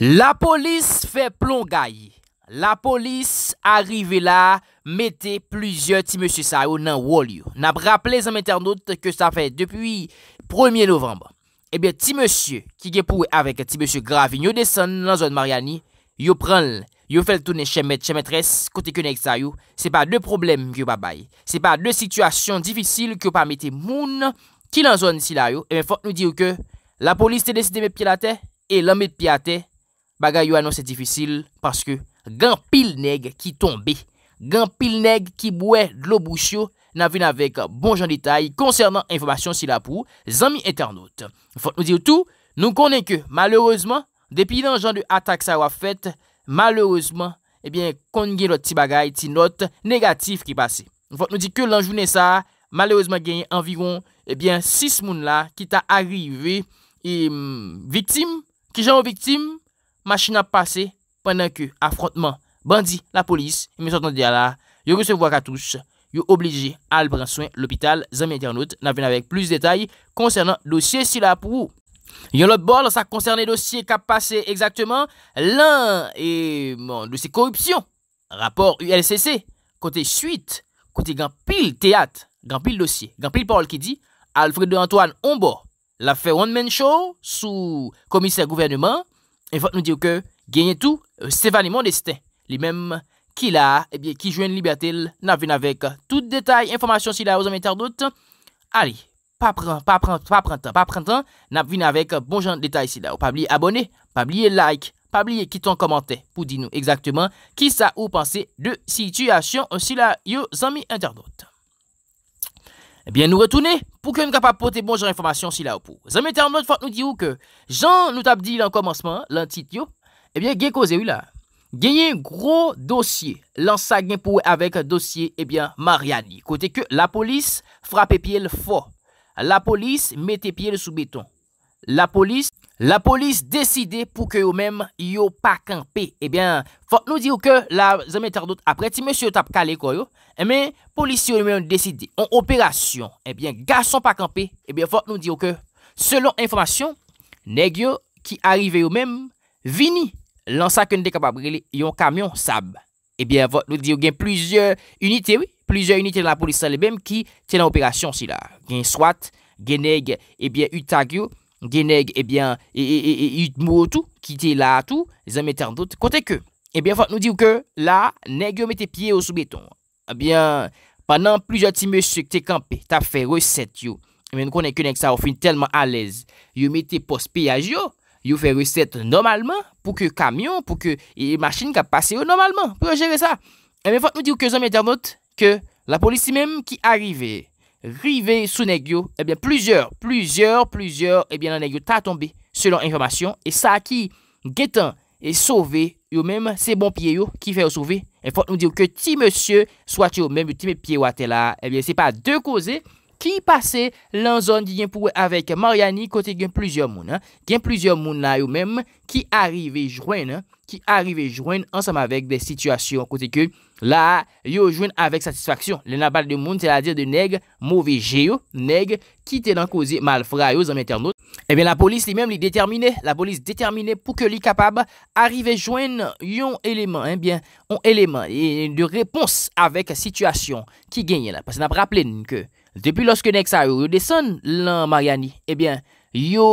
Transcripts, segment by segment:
La polis fe plongay. La polis arive la mette pluzyon ti monsye sa yo nan wol yo. Na praple zan mette an dout ke sa fe depuy 1e novemb. Ebyen eh ti monsye ki ge pou e avek ti monsye gravi nyo desen nan zon Mariani. Yo pren l, yo fel toune chemetres kote konek sa yo. Se pa de problem ki yo pa bay. Se pa de situasyon difisil ki yo pa mette moun ki nan zon si la yo. Ebyen fote nou diyo ke la polis te deside mette pi la te e l an mette pi la te. Bagay yo anons se difisil paske gan pil neg ki tombe. Gan pil neg ki boue dlo boucho na vina vek bon jan detay konsernan informasyon si la pou zami eternote. Fote nou di ou tou, nou konen ke malerozman depi lan jan de atak sa wafet, malerozman konen gen lot ti bagay ti not negatif ki pase. Fote nou di ke lan jounen sa, malerozman genye anviron 6 eh moun la ki ta arive viktim, ki jan viktim. machina pase, pandan ke afrontman, bandi la polis, miso ton diya la, yo kousem wakatous, yo oblije, al prenswen l'hopital, zanmè internaut, nan ven avek plus detay, konsernan dosye sila pou ou. Yon lot bol sa konserne dosye ka pase ekzakteman, lan, e, moun, dosye korupsyon, rapor ULCC, kote suite, kote gampil teat, gampil dosye, gampil parol ki di, Alfredo Antoine, on bo, la fey one men show, sou, komise gouverneman, E fote nou diyo ke genye tou, se vali moun desten. Li menm ki la, e bie ki jwen Libertel, nap vina vek tout euh, detay, eh informasyon si la bon yo zanmi interdot. Ali, pa prantan, pa prantan, pa prantan, nap vina vek bon jan detay si la. Ou pa blye abone, pa blye like, pa blye kiton komante pou di nou ekzakteman ki sa ou panse de sityasyon si la yo zanmi interdot. Ebyen nou retoune pou ke nou kapapote bonjan informasyon si la ou pou. Zan mette an mnout fote nou di ou ke jan nou tap di lan komansman, lan tit yo, ebyen gen kouze ou la. Genye yon gro dosye, lan sa gen pou avek dosye ebyen Mariani. Kote ke la polis frape piel fo. La polis mette piel sou beton. La polis La polis deside pou ke yo mem yo pa kampe. Ebyen, fote nou diyo ke la zemeter dot apre, ti men syo tap kale koyo. Emen, polis yo men deside. On operasyon, ebyen, gason pa kampe. Ebyen, fote nou diyo ke, selon informasyon, negyo ki arrive yo mem, vini. Lansakon de kapabreli yon kamyon sab. Ebyen, fote nou diyo gen plizye unitè, wè. Plizye unitè nan la polis sa le bem ki ten an operasyon si la. Gen swat, gen neg, ebyen, utak yo. Gen neg, ebyen, e, e, e, it mou tou, ki te la tou, zan mette an dout. Kote ke, ebyen, fote nou di ou ke, la, neg yo mette pie ou sou beton. Ebyen, panan pluja ti me sou te kampe, ta fe reset yo. Ebyen, konen ke neg sa ou fin telman alez. Yo mette pospeyaj yo, yo fe reset normalman pou ke kamyon, pou ke e masin ka pase yo normalman pou yo jere sa. Ebyen, eh fote nou di ou ke, zan mette an dout, ke, la polisi mem ki arivey. rivé sous negyo, eh bien, plusieurs, plusieurs, plusieurs, eh bien, negyo t'a tombé, selon information, et ça qui, guettant est sauvé, yo même, c'est bon pied yo, qui fait sauver. Il faut nous dire que si, monsieur, soit yo même, ti mes pieds ou là, eh bien, c'est pas deux causes. Ki pase lan zon di gen pou e avek Mariani kote gen plizyon moun. Gen plizyon moun la yo menm ki arive jwen ansem avek de sitwasyon kote ke la yo jwen avek satisfaksyon. Le nan bal de moun te la dire de neg mouve geyo, neg ki te nan kouzi mal fra yo zan meten nou. E ben la polis li menm li determine, la polis determine pou ke li kapab arive jwen yon eleman. E eh ben yon eleman, yon de repons avek sitwasyon ki genye la. Pasen ap rappelen ke... Depi loske nek sa yo, yo desen lan Mariani, ebyen, yo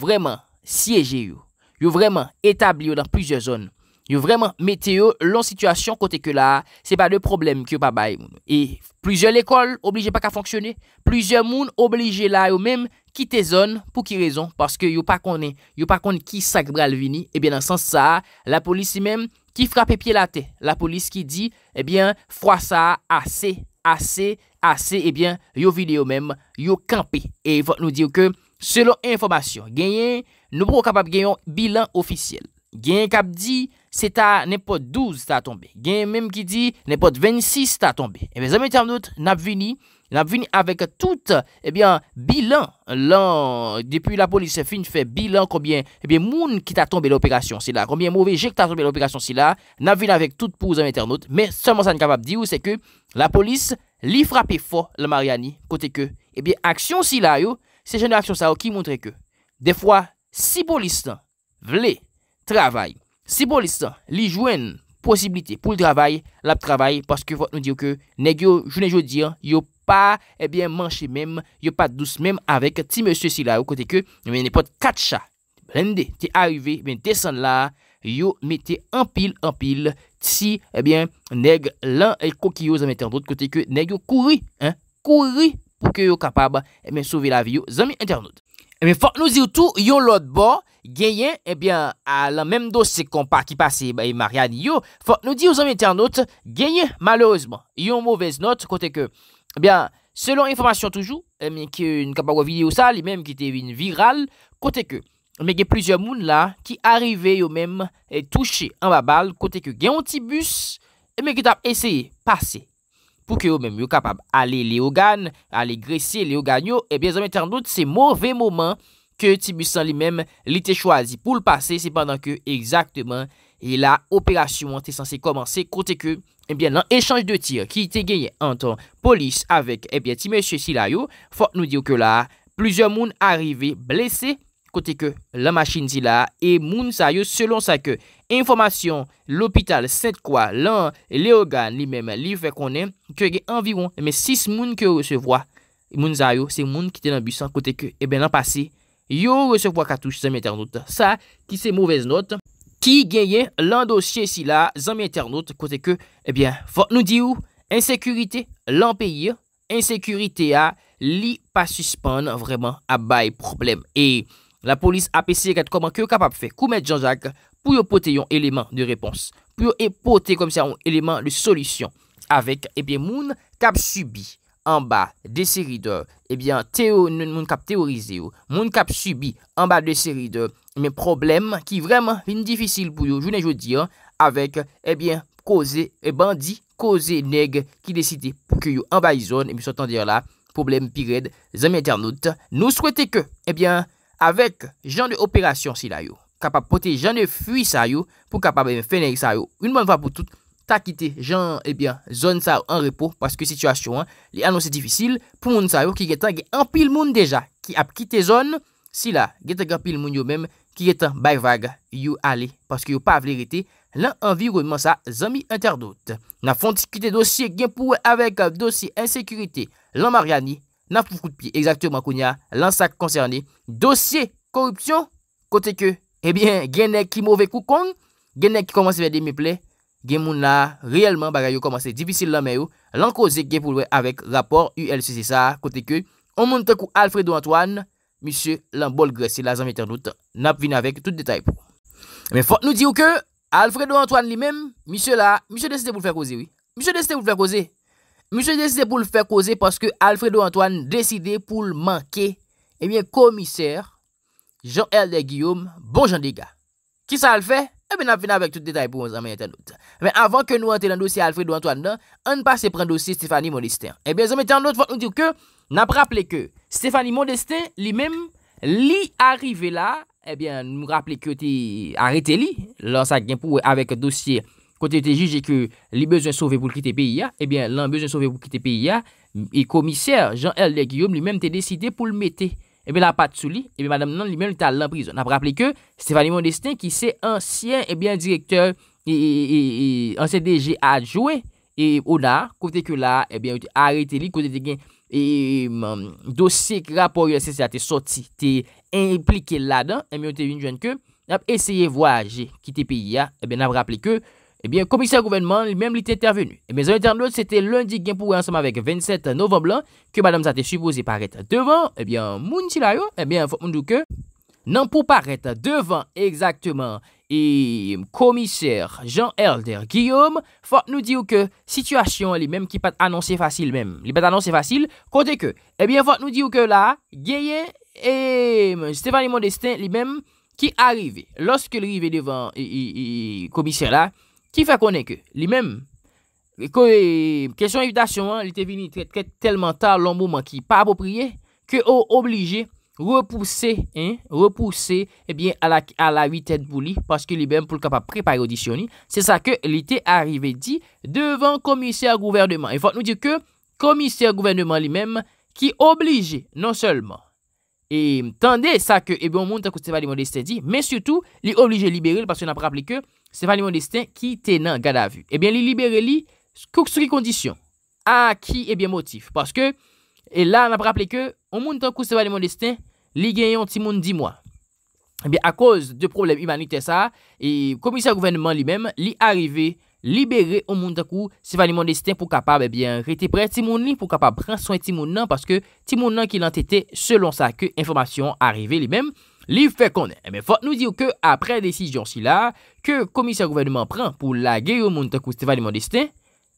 vreman siyeje yo, yo vreman etabli yo dan pwize zon, yo vreman mete yo lon situasyon kote ke la, se pa de problem ki yo pa bay, e pwize lekol oblije pa ka fonksyone, pwize moun oblije la yo menm kite zon pou ki rezon, paske yo pa kone, yo pa kone ki sak bral vini, ebyen, dansan sa, la polisi menm ki frape pie la te, la polisi ki di, ebyen, fwa sa ase. Asè, asè, ebyen, eh yo videyo mèm, yo kampe. E yon nou diyo ke, selon informasyon, genyen, nou pou kapap genyon bilan ofisyel. Genyen kap di, se ta nepot 12 ta tombe. Genyen mèm ki di, nepot 26 ta tombe. Ebyen zanmè ti amdout, nap vini. N ap vini avèk tout bilan. Depi la polis se fin fè bilan konbien moun ki ta tombe l'opekasyon si la. Konbien mouve je ki ta tombe l'opekasyon si la. N ap vini avèk tout pouzèm internaute. Men seman sa n kapab di ou se ke la polis li frapè fò la mariani kote ke. Ebyen aksyon si la yo, se jenè aksyon sa yo ki moun tre ke. De fwa, si polis vle travay. Si polis li jwen... Posibilite pou l travay, l ap travay, paske vot nou diyo ke neg yo june jodi an, yo pa ebyen eh manche menm, yo pa dous menm avek ti mese si la yo kote ke men epot katcha. Rende, te arive, men desen la, yo mette empil, empil, ti ebyen neg lan e koki yo zanme ternod kote ke neg yo kouri, kouri pou ke yo kapab men souve la vi yo zanme ternod. Mais eh faut nous dire tout, yon l'autre bord, gagné, eh bien, à la même dossier qu'on pas qui passe, eh bien, Marianne, yo, faut nous dit aux amis internautes, gagné, malheureusement, une mauvaise note, côté que, eh bien, selon information toujours, et eh bien, qui euh, une capable vidéo ça, les mêmes qui était une virale, côté que, mais eh il y a plusieurs moun là, qui arrivaient yon même, et touché en bas balle, côté que, gagné un petit bus, et bien, qui t'a essayé, passer, pou ke yo men yo kapab ale leogan, ale gresi leogan yo, ebyen eh zanmete an dout se mouve mouman ke Timmy San li men li te chwazi pou l'pase, se pandan ke exaktman la operasyon te sanse komanse, kote ke enbyen nan echange de tir ki te genye an ton polis avek eh Timmy San si la yo, fok nou diyo ke la, plouzyon moun arive blese, kote ke la machin zi la, e moun zayou, selon sa ke, informasyon, l'hopital, set kwa, lan, leogan, li mem, li fe konen, ke ge anviron, e men, sis moun ke recevoa, e moun zayou, se moun ki tenan busan, kote ke, e ben, nan pase, yo recevoa katouj, zanm internot, sa, ki se mouvez not, ki genyen, lan dosye zi la, zanm internot, kote ke, e ben, fok nou di ou, ensekurite, lan peyi, ensekurite a, li pa susp la polis apese gade koman ki yo kapap fe, koumèd Jean-Jacques, pou yo pote yon eleman de repons, pou yo epote kom se yon eleman de solisyon, avek, ebyen, eh moun kap subi, anba, deseri de, ebyen, eh moun kap teorize yo, moun kap subi, anba deseri de, mè problem, ki vreman fin difisil pou yo, jounè joudi, avek, ebyen, eh koze, ebandi, koze neg, ki desite pou yo anba yon, ebyen, sotan dir la, problem, pired, zemye internout, nou swete ke, ebyen, Avèk jan de operasyon si la yo, kapap pote jan de fwi sa yo pou kapap mè e fènèk sa yo. Unman va pou tout, ta kite jan, ebyen, eh zon sa yo an repo paske situasyon an, li anonsi difisil pou moun sa yo ki getan ge an pil moun deja. Ki ap kite zon, si la, getan ge an pil moun yo mèm ki getan bayvaga yo ale paske yo pa avlerite lan environman sa zami interdote. Na fonti kite dosye genpouè avèk dosye ensekurite lan mariani. nan pou fkout pi, ekzaktyouman koun ya, lansak konserni, dosye korupsyon, kote ke, ebyen, eh genek ki mouve kou kong, genek ki komanse ve de mi ple, gen moun la, reyelman bagay yo komanse, divisil lan men yo, lan kosek gen pou lwe, avek rapor, ulc se sa, kote ke, on moun te kou Alfredo Antoine, misye lan bol gresi, la zanmite rnout, nap vina vek, tout detay pou. Men fok nou di ou ke, Alfredo Antoine li men, misye la, misye desite pou lwe fkose, Mwen se deside pou l fè kouze paske Alfredo Antoine deside pou l manke komiseur eh Jean-Elder Guillaume Bonjandiga. Ki sa l fè? E eh ben ap fina vek tout detay pou mwen zanmè yon tenout. E ben avan ke nou ante l an dosye Alfredo Antoine dan, an pa se pren dosye Stéphanie Modestin. E eh ben zanmè tenout vantoun diw ke nan praple ke Stéphanie Modestin li mèm li arive la, e ben mwen rappele ke te arete li lan sa gen pou avek dosye Stéphanie. kote te jije ke li bezwen sove pou ki te pe ya, ebyen lan bezwen sove pou ki te pe ya, e komiser Jean-Helder Guillaume li menm te deside pou l mette, ebyen lan pat sou li, ebyen madame nan li menm ta lan prizon. N ap rappele ke, Stéphanie Mondestin ki se ansyen, ebyen direktor, e ansen deje a jowe, e Oda, kote ke la, ebyen ou te arete li, kote te gen, e dosye k rapor yose se a te soti, te implike la dan, ebyen ou te vin jwen ke, ap esye vo aje ki te pe ya, ebyen ap rappele ke, Eh bien, commissaire gouvernement, lui-même, il était intervenu. Et eh mes internautes, c'était lundi, en pour ensemble avec 27 novembre, que madame, ça était paraître devant. Eh bien, moun eh bien, faut dire que, non, pour paraître devant, exactement, et commissaire jean helder Guillaume, faut nous dire que situation, lui même qui pas annoncée facile, même, elle pas annoncée facile, côté que, eh bien, faut nous dire que là, Gayen et euh, Stéphanie Modestin, lui-même, qui arrivent. lorsqu'il arrivent devant, le commissaire là, Ki fa konen ke li men, kwen kesyon evitasyon an, li te vini telman ta lombo man ki pa apopriye, ke ou oblige repouse, repouse, ebyen, eh ala vitet boulie, paske li men pou lka pa prepare audisyoni, se sa ke li te arive di devan komiser gouvernement. E fote nou di ke komiser gouvernement li men ki oblige, non selman, E tende sa ke, ebe, on moun tan kou Stéphanie Modestin di, men surtout li oblige libere li, parce que nan praple ke Stéphanie Modestin ki tenan gada vu. Ebe, eh li libere li, koukstri kondisyon. A ki, ebe, eh motif. Parce que, e eh la nan praple ke, on moun tan kou Stéphanie Modestin, li genyon ti moun di mwa. Ebe, a cause de probleme humanité sa, e komissar gouvernement li men, li arrive... libere ou moun takou Stevani Mondestin pou kapab, ebyen, eh rete pre Timouni pou kapab pran son Timounan paske Timounan ki lantete selon sa ke informasyon arive li mem li fe konen. Eh ebyen, fote nou diyo ke apre desijyon si la, ke komisyon gouvernement pran pou lage ou moun takou Stevani Mondestin,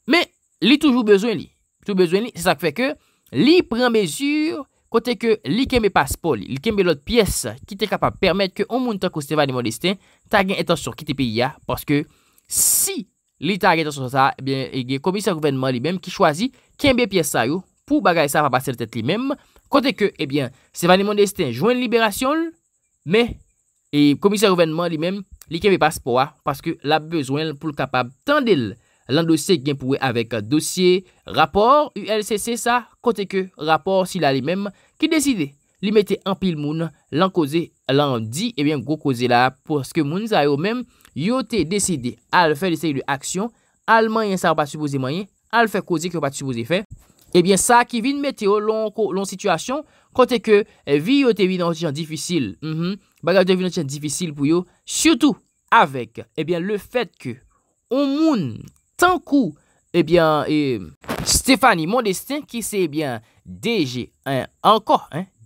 me li toujou bezwen li. Toujou bezwen li, se sa ke fe ke li pren bezur kote ke li keme paspol, li keme lot piyes ki te kapab permet ke ou moun takou Stevani Mondestin, ta gen etan sur ki te pe ya, paske si Li ta aget an so sa, ebyen, eh e gen komisyen rouvenman li menm ki chwazi kenbe piye sa yo pou bagay sa pa baser tet li menm. Kote ke, ebyen, eh Sevan Emon Destin jwen liberasyon, me, e komisyen rouvenman li menm li kenbe paspo a, paske la bezwen pou l kapab tendel lan dosye genpouwe avek dosye, rapor, ULCC sa, kote ke, rapor sila li menm ki deside. li mette an pil moun, lan koze, lan di, ebyen, go koze la, pwoske moun zay ou men, yote deside al fè liseye lè aksyon, al mayen sa wapat suboze mayen, al fè koze kyo wapat suboze fè, ebyen, sa ki vin mette ou lon kou, lon situasyon, kote ke, vi yote vi nan chan difisil, mhm, bagaj de vi nan chan difisil pou yo, siotou, avek, ebyen, le fèt ke, ou moun, tankou, ebyen, eh e, eh, Stefani, moun destin ki se, ebyen, deje,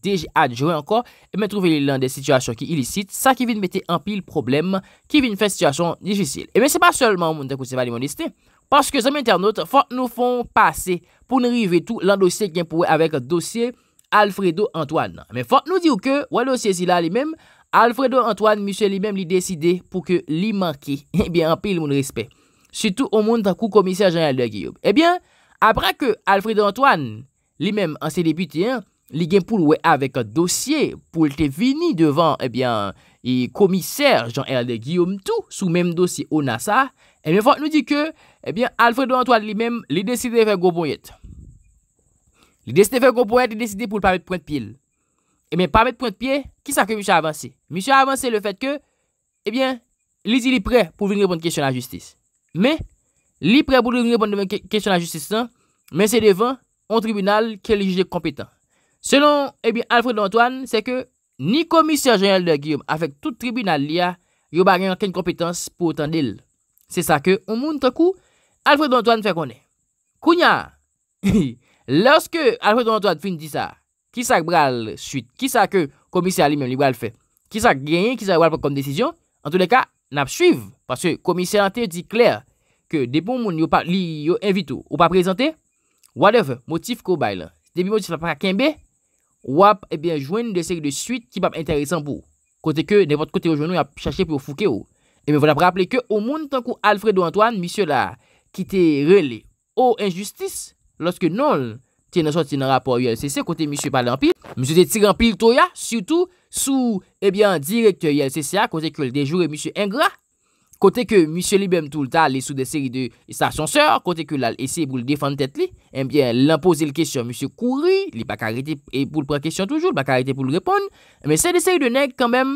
Déjà adjoint encore, et eh me ben, trouver L'un des situations qui illicite ça qui vient mettre en pile problème, qui vient de faire situation difficile. Et eh mais ben, c'est pas seulement mon c'est pas destin. Parce que, amis internautes, faut nous font passer pour nous arriver tout l'endossier dossier qui est avec le dossier Alfredo Antoine. Mais faut nous dire que, le dossier là lui-même, Alfredo Antoine, monsieur lui-même, lui décide pour que lui manquer Et eh bien, en pile mon respect. Surtout au monde coup commissaire général de Guillaume. Et bien, après que Alfredo Antoine, lui-même, ses député, hein, li gen pou lwe avèk an dosye pou lte vini devan eh e komiser Jean-Herdé Guillaume Tout sou mèm dosye ou Nassar, e eh mè fòt nou di ke, e eh bè, Alfredo Antoine li mèm li deside fè gòpon yet. Li deside fè gòpon yet, li deside pou l'pamèt pwènt pièl. E mè, pamèt pwènt pièl, ki sa ke M. Avancé? M. Avancé le fèt ke, e bè, li di li prè pou vin rèpon kèsyon an jistis. Mè, li prè pou vin rèpon kèsyon an jistis nan, mè se devan an tribunal ke li jje kompetan. Se non, e eh bin Alfredo Antoine, se ke ni komisyen jenel de Guillaume afek tout tribunal li a, yo ba gen yon ken kompetans pou otan dil. Se sa ke, ou moun takou, Alfredo Antoine fè konè. Kounya, lòske Alfredo Antoine fin di sa, ki sa ak bral suit, ki sa ak komisyen li men li bral fè, ki sa ak genye, ki sa ak bral pou konn desisyon, an tou de ka, nap suiv, paske komisyen an te di kler, ke depon moun yo pa li yo envito, yo pa prezante, wadev, motif ko bay lan. Debi motif la pa kèmbe, Wap, ebyen, eh jwen de seri de suite ki pap interesan pou, kote ke nepot kote yo jounou ya chache pou fouke ou. Ebyen, eh voun ap rappele ke ou moun tankou Alfredo Antoine, misyo la, ki te rele ou injustis, loske nol tene sot tene rapor YLCC kote misyo Palampil, misyo te tirampil to ya, syoutou sou, ebyen, eh direktor YLCC a, kote ke l dejoure misyo Ingra. Kote ke M. Libem tout le ta le sou de seri de sa son seur, kote ke lal ese pou le defante tet li, eh en eh bien l'an pose le kesyon M. Kouri, li pa karite pou le pre kesyon toujou, li pa karite pou le repon, men se de seri de neg kanmem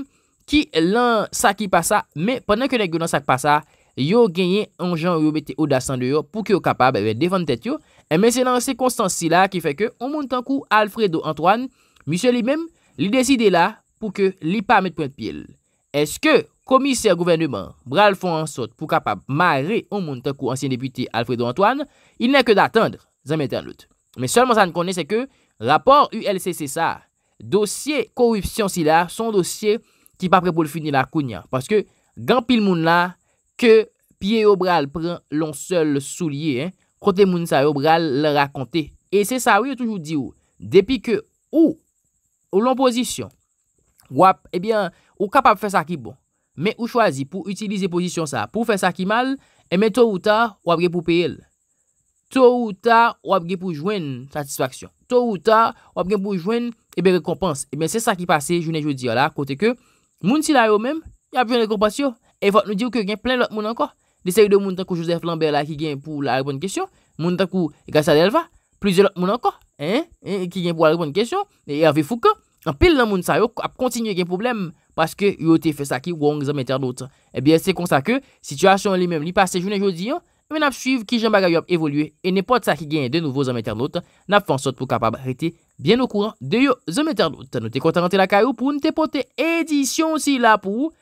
ki lan sakipasa, men panen ke neg lan sakipasa, yo genye eh anjan yo bete ou dasan de yo pou ki yo kapab ve defante tet yo, en men se lan se konstansi la ki feke ou moun tankou Alfredo Antoine, M. Libem, li deside la pou ke li pa met pointe pil. Eske komiser gouvennement bral fon ansot pou kapab mare ou moun takou ansyen deputi Alfredo Antoine il nè ke d'attendre zanmèter lout. Mè seulement sa n konè se ke rapor ULCC sa dosye korupsyon si la son dosye ki pa pre pou l'fini la koun ya. Paske gampil moun la ke piye ou bral pren lon sol souliye. Kote moun sa ou bral lè rakonte. E se sa wè toujou di ou. Depi ke ou l'on posisyon wap, ebyen eh Ou kapap fè sa ki bon. Mè ou chwazi pou utilize pozisyon sa. Pou fè sa ki mal. E Mè tou ou ta wap gen pou pe el. Tou ou ta wap gen pou jwen satisfaksyon. Tou ou ta wap gen pou jwen ebe rekompans. Mè e se sa ki pase jounen joun di ala. Kote ke moun si la yo mèm. Yab jwen rekompans yo. E vòt nou diyo ke gen plen lot moun anko. Desè yu de moun tankou Joseph Lambert la ki gen pou la repon kèsyon. Moun tankou Gassad Elva. Plize lot moun anko. Ki gen pou la repon kèsyon. E avifou ke. An pil la moun sa yo ap kontinye Paske yo te fe sa ki wong zanmater not. Ebyen eh se konsa ke, Sityasyon li mem li pase jounen eh jodi an, Men ap suiv ki jen bagayop evolye, E ne pot sa ki genye de nouvo zanmater not, Nap fonsot pou kapab rete, Bien ou kouran de yo zanmater not. Nou te kontanante la kayo, Pou nou te pote edisyon si la pou,